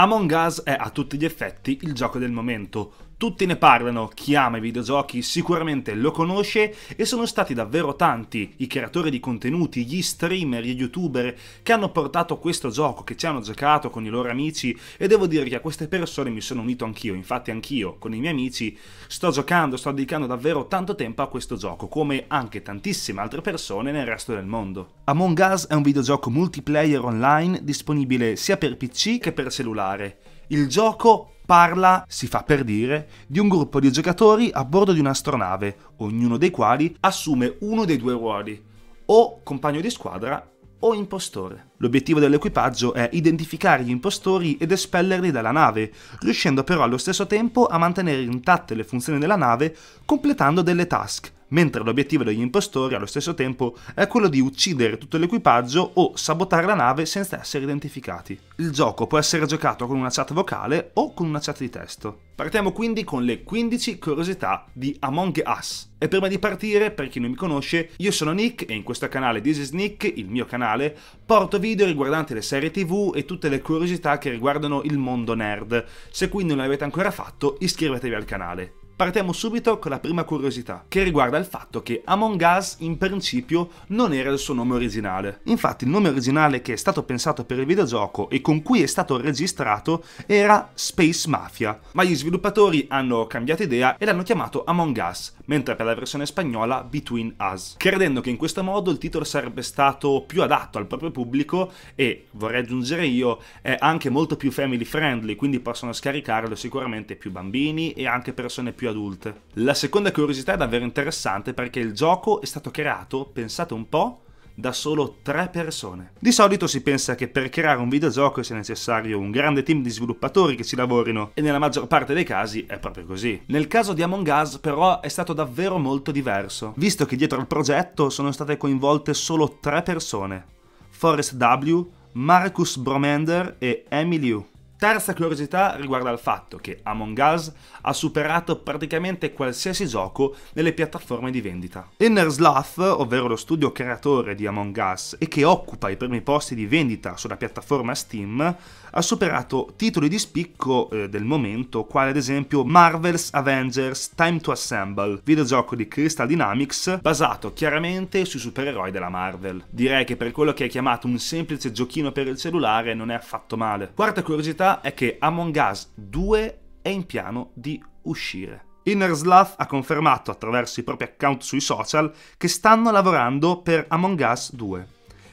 Among Us è a tutti gli effetti il gioco del momento, tutti ne parlano, chi ama i videogiochi sicuramente lo conosce e sono stati davvero tanti i creatori di contenuti, gli streamer, gli youtuber che hanno portato questo gioco, che ci hanno giocato con i loro amici e devo dire che a queste persone mi sono unito anch'io, infatti anch'io con i miei amici sto giocando, sto dedicando davvero tanto tempo a questo gioco, come anche tantissime altre persone nel resto del mondo. Among Us è un videogioco multiplayer online disponibile sia per PC che per cellulare il gioco parla, si fa per dire, di un gruppo di giocatori a bordo di un'astronave, ognuno dei quali assume uno dei due ruoli, o compagno di squadra o impostore. L'obiettivo dell'equipaggio è identificare gli impostori ed espellerli dalla nave, riuscendo però allo stesso tempo a mantenere intatte le funzioni della nave completando delle task, mentre l'obiettivo degli impostori allo stesso tempo è quello di uccidere tutto l'equipaggio o sabotare la nave senza essere identificati. Il gioco può essere giocato con una chat vocale o con una chat di testo. Partiamo quindi con le 15 curiosità di Among Us. E prima di partire, per chi non mi conosce, io sono Nick e in questo canale This is Nick, il mio canale, porto video riguardanti le serie tv e tutte le curiosità che riguardano il mondo nerd. Se quindi non l'avete ancora fatto, iscrivetevi al canale. Partiamo subito con la prima curiosità, che riguarda il fatto che Among Us in principio non era il suo nome originale. Infatti il nome originale che è stato pensato per il videogioco e con cui è stato registrato era Space Mafia, ma gli sviluppatori hanno cambiato idea e l'hanno chiamato Among Us, mentre per la versione spagnola Between Us, credendo che in questo modo il titolo sarebbe stato più adatto al proprio pubblico e, vorrei aggiungere io, è anche molto più family friendly, quindi possono scaricarlo sicuramente più bambini e anche persone più adulte. La seconda curiosità è davvero interessante perché il gioco è stato creato, pensate un po', da solo tre persone. Di solito si pensa che per creare un videogioco sia necessario un grande team di sviluppatori che ci lavorino e nella maggior parte dei casi è proprio così. Nel caso di Among Us però è stato davvero molto diverso, visto che dietro al progetto sono state coinvolte solo tre persone, Forrest W., Marcus Bromander e Emily Yu. Terza curiosità riguarda il fatto che Among Us ha superato praticamente qualsiasi gioco nelle piattaforme di vendita. Inner Sloth, ovvero lo studio creatore di Among Us e che occupa i primi posti di vendita sulla piattaforma Steam, ha superato titoli di spicco eh, del momento, quali ad esempio Marvel's Avengers Time to Assemble, videogioco di Crystal Dynamics basato chiaramente sui supereroi della Marvel. Direi che per quello che è chiamato un semplice giochino per il cellulare non è affatto male. Quarta curiosità è che Among Us 2 è in piano di uscire. Inner Sloth ha confermato attraverso i propri account sui social che stanno lavorando per Among Us 2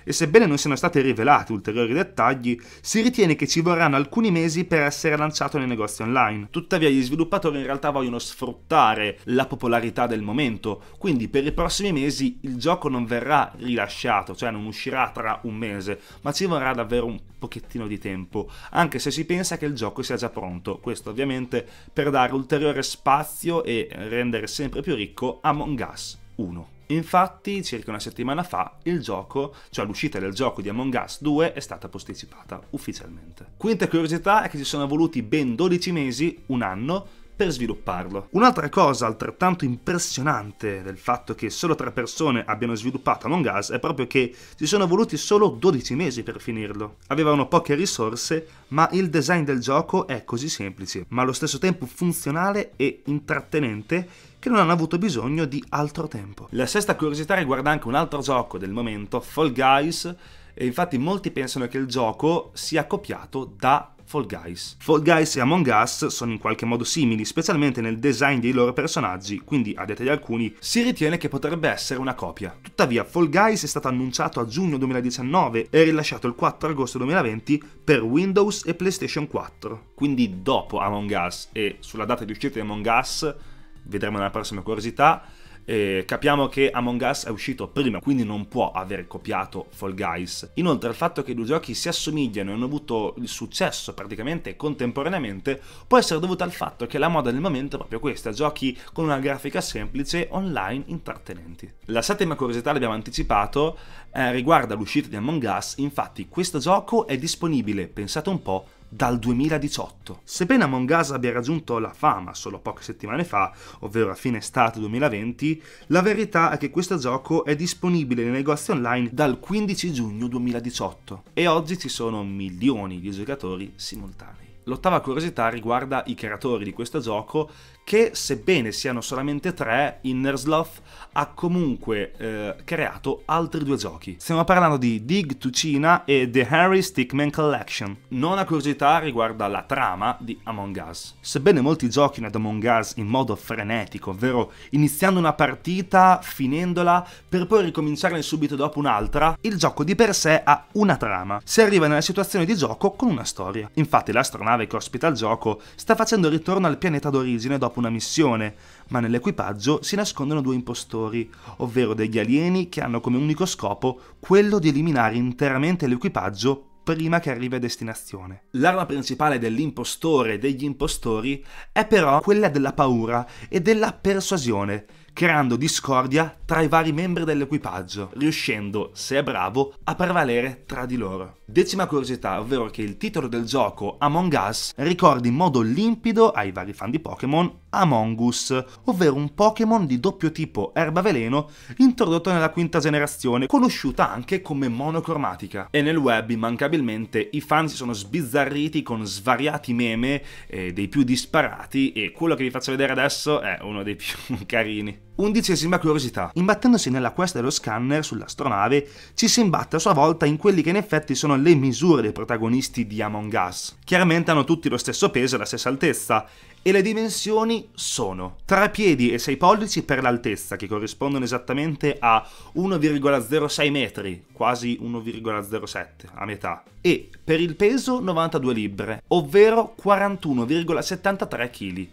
e sebbene non siano stati rivelati ulteriori dettagli, si ritiene che ci vorranno alcuni mesi per essere lanciato nei negozi online. Tuttavia gli sviluppatori in realtà vogliono sfruttare la popolarità del momento, quindi per i prossimi mesi il gioco non verrà rilasciato, cioè non uscirà tra un mese, ma ci vorrà davvero un pochettino di tempo, anche se si pensa che il gioco sia già pronto, questo ovviamente per dare ulteriore spazio e rendere sempre più ricco Among Us 1. Infatti, circa una settimana fa, il gioco, cioè l'uscita del gioco di Among Us 2, è stata posticipata ufficialmente. Quinta curiosità è che ci sono voluti ben 12 mesi, un anno, per svilupparlo. Un'altra cosa altrettanto impressionante del fatto che solo tre persone abbiano sviluppato Among Us è proprio che ci sono voluti solo 12 mesi per finirlo. Avevano poche risorse, ma il design del gioco è così semplice, ma allo stesso tempo funzionale e intrattenente che non hanno avuto bisogno di altro tempo. La sesta curiosità riguarda anche un altro gioco del momento, Fall Guys, e infatti molti pensano che il gioco sia copiato da Fall Guys. Fall Guys e Among Us sono in qualche modo simili, specialmente nel design dei loro personaggi, quindi a detta di alcuni si ritiene che potrebbe essere una copia. Tuttavia Fall Guys è stato annunciato a giugno 2019 e rilasciato il 4 agosto 2020 per Windows e PlayStation 4. Quindi dopo Among Us e sulla data di uscita di Among Us, vedremo nella prossima curiosità, e capiamo che Among Us è uscito prima, quindi non può aver copiato Fall Guys. Inoltre il fatto che i due giochi si assomigliano e hanno avuto il successo praticamente contemporaneamente può essere dovuto al fatto che la moda del momento è proprio questa, giochi con una grafica semplice, online, intrattenenti. La settima curiosità l'abbiamo anticipato, eh, riguarda l'uscita di Among Us, infatti questo gioco è disponibile, pensate un po', dal 2018. Sebbene Among Us abbia raggiunto la fama solo poche settimane fa, ovvero a fine estate 2020, la verità è che questo gioco è disponibile nei negozi online dal 15 giugno 2018 e oggi ci sono milioni di giocatori simultanei. L'ottava curiosità riguarda i creatori di questo gioco che sebbene siano solamente tre, Innersloth ha comunque eh, creato altri due giochi. Stiamo parlando di Dig to China e The Harry Stickman Collection. Nona curiosità riguarda la trama di Among Us. Sebbene molti giochino ad Among Us in modo frenetico, ovvero iniziando una partita, finendola, per poi ricominciarne subito dopo un'altra, il gioco di per sé ha una trama. Si arriva nella situazione di gioco con una storia. Infatti l'astronave che ospita il gioco sta facendo ritorno al pianeta d'origine dopo una missione, ma nell'equipaggio si nascondono due impostori, ovvero degli alieni che hanno come unico scopo quello di eliminare interamente l'equipaggio prima che arrivi a destinazione. L'arma principale dell'impostore e degli impostori è però quella della paura e della persuasione, creando discordia tra i vari membri dell'equipaggio, riuscendo, se è bravo, a prevalere tra di loro. Decima curiosità, ovvero che il titolo del gioco Among Us ricorda in modo limpido ai vari fan di Pokémon Among Us, ovvero un Pokémon di doppio tipo erba veleno introdotto nella quinta generazione, conosciuta anche come monocromatica. E nel web immancabilmente i fan si sono sbizzarriti con svariati meme eh, dei più disparati e quello che vi faccio vedere adesso è uno dei più carini. Undicesima curiosità. Imbattendosi nella questa dello scanner sull'astronave, ci si imbatte a sua volta in quelli che in effetti sono le misure dei protagonisti di Among Us. Chiaramente hanno tutti lo stesso peso e la stessa altezza, e le dimensioni sono 3 piedi e 6 pollici per l'altezza, che corrispondono esattamente a 1,06 metri, quasi 1,07 a metà, e per il peso 92 libbre, ovvero 41,73 kg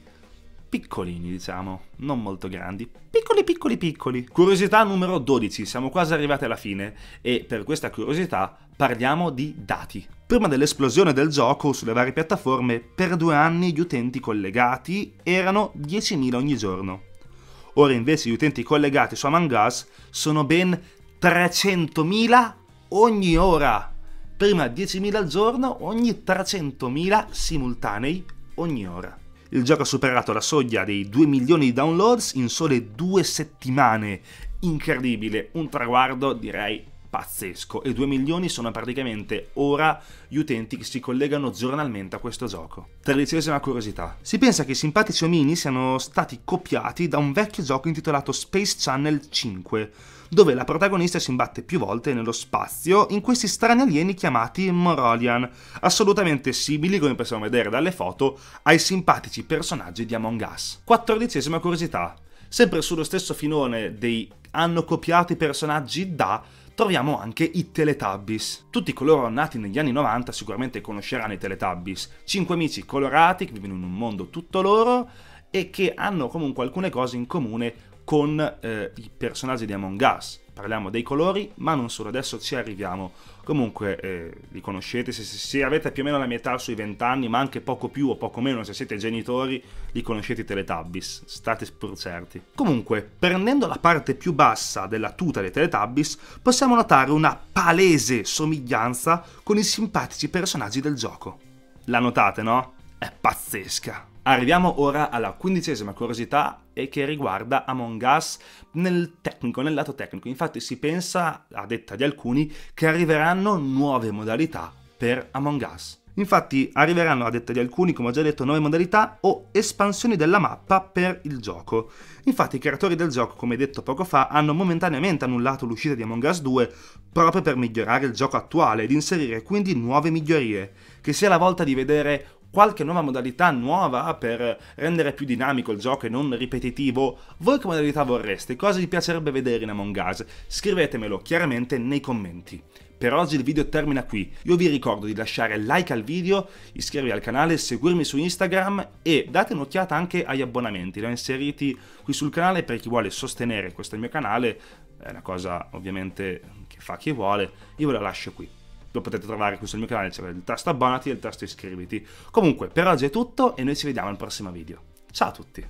piccolini, diciamo, non molto grandi, piccoli piccoli piccoli. Curiosità numero 12, siamo quasi arrivati alla fine e per questa curiosità parliamo di dati. Prima dell'esplosione del gioco sulle varie piattaforme, per due anni gli utenti collegati erano 10.000 ogni giorno. Ora invece gli utenti collegati su Among Us sono ben 300.000 ogni ora. Prima 10.000 al giorno, ogni 300.000 simultanei ogni ora il gioco ha superato la soglia dei 2 milioni di downloads in sole due settimane. Incredibile, un traguardo direi pazzesco e 2 milioni sono praticamente ora gli utenti che si collegano giornalmente a questo gioco. Tredicesima curiosità. Si pensa che i simpatici omini siano stati copiati da un vecchio gioco intitolato Space Channel 5, dove la protagonista si imbatte più volte nello spazio in questi strani alieni chiamati Morolian, assolutamente simili, come possiamo vedere dalle foto, ai simpatici personaggi di Among Us. Quattordicesima curiosità. Sempre sullo stesso finone dei hanno copiato i personaggi da troviamo anche i Teletubbies. Tutti coloro nati negli anni 90 sicuramente conosceranno i Teletubbies, cinque amici colorati che vivono in un mondo tutto loro e che hanno comunque alcune cose in comune con eh, i personaggi di Among Us. Parliamo dei colori, ma non solo, adesso ci arriviamo. Comunque eh, li conoscete, se, se, avete più o meno la metà sui 20 anni, ma anche poco più o poco meno, se siete genitori, li conoscete i Teletubbies, state pur certi. Comunque, prendendo la parte più bassa della tuta dei Teletubbies, possiamo notare una palese somiglianza con i simpatici personaggi del gioco. La notate, no? È pazzesca! Arriviamo ora alla quindicesima curiosità e che riguarda Among Us nel tecnico, nel lato tecnico. Infatti si pensa, a detta di alcuni, che arriveranno nuove modalità per Among Us. Infatti arriveranno, a detta di alcuni, come ho già detto, nuove modalità o espansioni della mappa per il gioco. Infatti i creatori del gioco, come detto poco fa, hanno momentaneamente annullato l'uscita di Among Us 2 proprio per migliorare il gioco attuale ed inserire quindi nuove migliorie, che sia la volta di vedere qualche nuova modalità nuova per rendere più dinamico il gioco e non ripetitivo, voi che modalità vorreste? Cosa vi piacerebbe vedere in Among Us? Scrivetemelo chiaramente nei commenti. Per oggi il video termina qui, io vi ricordo di lasciare like al video, iscrivervi al canale, seguirmi su Instagram e date un'occhiata anche agli abbonamenti, li ho inseriti qui sul canale per chi vuole sostenere questo mio canale, è una cosa ovviamente che fa chi vuole, io ve la lascio qui lo potete trovare qui sul mio canale, c'è cioè il tasto abbonati e il tasto iscriviti. Comunque, per oggi è tutto e noi ci vediamo al prossimo video. Ciao a tutti!